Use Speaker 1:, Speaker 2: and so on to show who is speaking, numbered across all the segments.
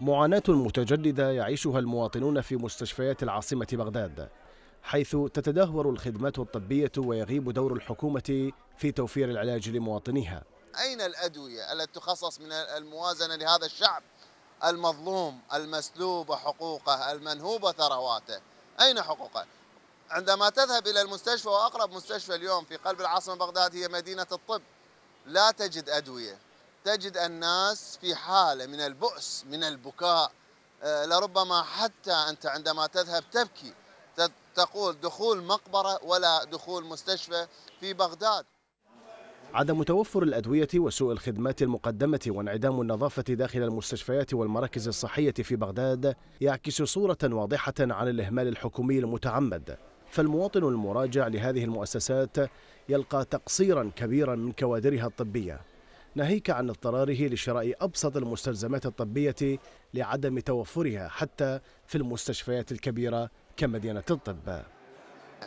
Speaker 1: معاناة متجددة يعيشها المواطنون في مستشفيات العاصمة بغداد حيث تتدهور الخدمات الطبية ويغيب دور الحكومة في توفير العلاج لمواطنيها
Speaker 2: أين الأدوية التي تخصص من الموازنة لهذا الشعب المظلوم المسلوب حقوقه المنهوبة ثرواته أين حقوقه؟ عندما تذهب إلى المستشفى وأقرب مستشفى اليوم في قلب العاصمة بغداد هي مدينة الطب لا تجد أدوية تجد الناس في حالة من البؤس من البكاء آه، لربما حتى أنت عندما تذهب تبكي تقول دخول مقبرة ولا دخول مستشفى في بغداد
Speaker 1: عدم توفر الأدوية وسوء الخدمات المقدمة وانعدام النظافة داخل المستشفيات والمراكز الصحية في بغداد يعكس صورة واضحة عن الإهمال الحكومي المتعمد فالمواطن المراجع لهذه المؤسسات يلقى تقصيرا كبيرا من كوادرها الطبية ناهيك عن اضطراره لشراء أبسط المستلزمات الطبية لعدم توفرها حتى في المستشفيات الكبيرة كمدينة الطب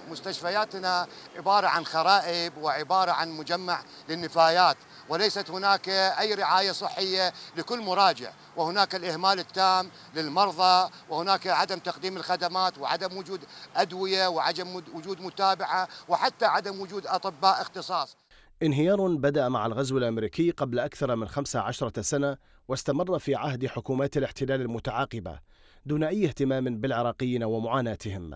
Speaker 3: مستشفياتنا عبارة عن خرائب وعبارة عن مجمع للنفايات وليست هناك أي رعاية صحية لكل مراجع وهناك الإهمال التام للمرضى وهناك عدم تقديم الخدمات وعدم وجود أدوية وعدم وجود متابعة وحتى عدم وجود أطباء اختصاص
Speaker 1: انهيار بدأ مع الغزو الأمريكي قبل أكثر من 15 سنة واستمر في عهد حكومات الاحتلال المتعاقبة دون أي اهتمام بالعراقيين ومعاناتهم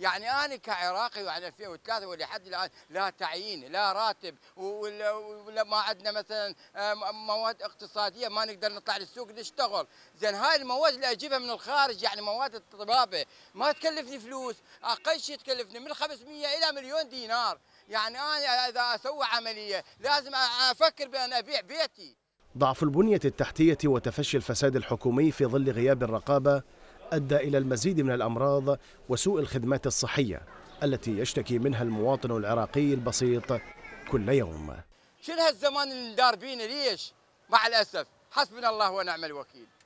Speaker 4: يعني أنا كعراقي وعن 2003 ولحد الآن لا تعيين لا راتب ولا ما عندنا مثلا آه، مواد اقتصادية ما نقدر نطلع للسوق نشتغل زين هاي المواد اللي أجيبها من الخارج يعني مواد الطبابة ما تكلفني فلوس أقل شيء تكلفني من 500 إلى مليون دينار يعني أنا إذا أسوي عملية لازم أفكر بأن أبيع بيتي
Speaker 1: ضعف البنية التحتية وتفشي الفساد الحكومي في ظل غياب الرقابة أدى إلى المزيد من الأمراض وسوء الخدمات الصحية التي يشتكي منها المواطن العراقي البسيط كل يوم
Speaker 4: شنو هالزمان اللي دار بينا ليش مع الأسف حسبنا الله ونعم الوكيل